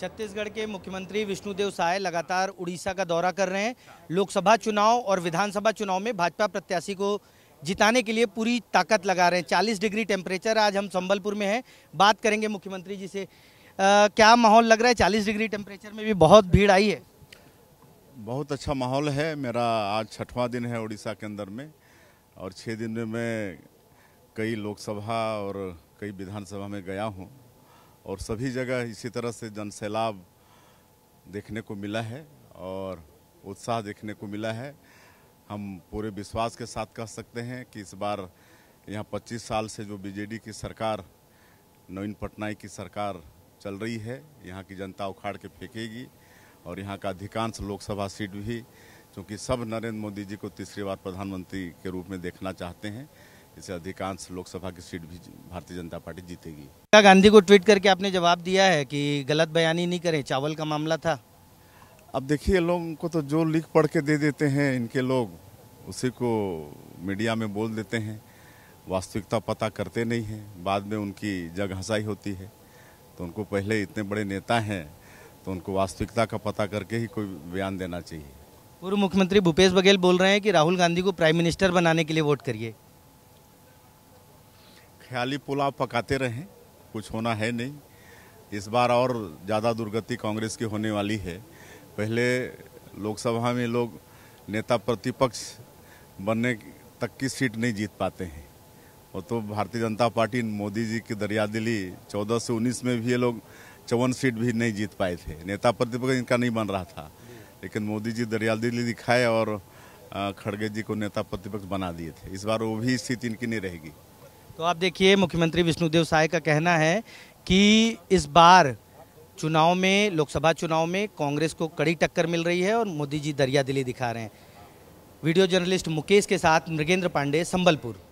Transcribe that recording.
छत्तीसगढ़ के मुख्यमंत्री विष्णुदेव साय लगातार उड़ीसा का दौरा कर रहे हैं लोकसभा चुनाव और विधानसभा चुनाव में भाजपा प्रत्याशी को जिताने के लिए पूरी ताकत लगा रहे हैं 40 डिग्री टेम्परेचर आज हम संबलपुर में हैं बात करेंगे मुख्यमंत्री जी से आ, क्या माहौल लग रहा है चालीस डिग्री टेम्परेचर में भी बहुत भीड़ आई है बहुत अच्छा माहौल है मेरा आज छठवां दिन है उड़ीसा के अंदर में और छः दिन में मैं कई लोकसभा और कई विधानसभा में गया हूँ और सभी जगह इसी तरह से जन सैलाब देखने को मिला है और उत्साह देखने को मिला है हम पूरे विश्वास के साथ कह सकते हैं कि इस बार यहाँ 25 साल से जो बीजेडी की सरकार नवीन पटनायक की सरकार चल रही है यहाँ की जनता उखाड़ के फेंकेगी और यहाँ का अधिकांश लोकसभा सीट भी क्योंकि सब नरेंद्र मोदी जी को तीसरी बार प्रधानमंत्री के रूप में देखना चाहते हैं इससे अधिकांश लोकसभा की सीट भी भारतीय जनता पार्टी जीतेगी प्रियंका गांधी को ट्वीट करके आपने जवाब दिया है कि गलत बयानी नहीं करें चावल का मामला था अब देखिए लोगों को तो जो लिख पढ़ के दे देते हैं इनके लोग उसी को मीडिया में बोल देते हैं वास्तविकता पता करते नहीं हैं बाद में उनकी जग हंसाई होती है तो उनको पहले इतने बड़े नेता हैं तो उनको वास्तविकता का पता करके ही कोई बयान देना चाहिए पूर्व मुख्यमंत्री भूपेश बघेल बोल रहे हैं कि राहुल गांधी को प्राइम मिनिस्टर बनाने के लिए वोट करिए ख्याली पुलाव पकाते रहें कुछ होना है नहीं इस बार और ज़्यादा दुर्गति कांग्रेस की होने वाली है पहले लोकसभा में लोग नेता प्रतिपक्ष बनने तक की सीट नहीं जीत पाते हैं वो तो भारतीय जनता पार्टी मोदी जी की दरिया दिली चौदह से उन्नीस में भी ये लोग चौवन सीट भी नहीं जीत पाए थे नेता प्रतिपक्ष इनका नहीं बन रहा था लेकिन मोदी जी दरिया दिल्ली दिखाए और खड़गे जी को नेता प्रतिपक्ष बना दिए थे इस बार वो भी स्थिति इनकी नहीं रहेगी तो आप देखिए मुख्यमंत्री विष्णुदेव साय का कहना है कि इस बार चुनाव में लोकसभा चुनाव में कांग्रेस को कड़ी टक्कर मिल रही है और मोदी जी दरिया दिखा रहे हैं वीडियो जर्नलिस्ट मुकेश के साथ मृगेंद्र पांडे संबलपुर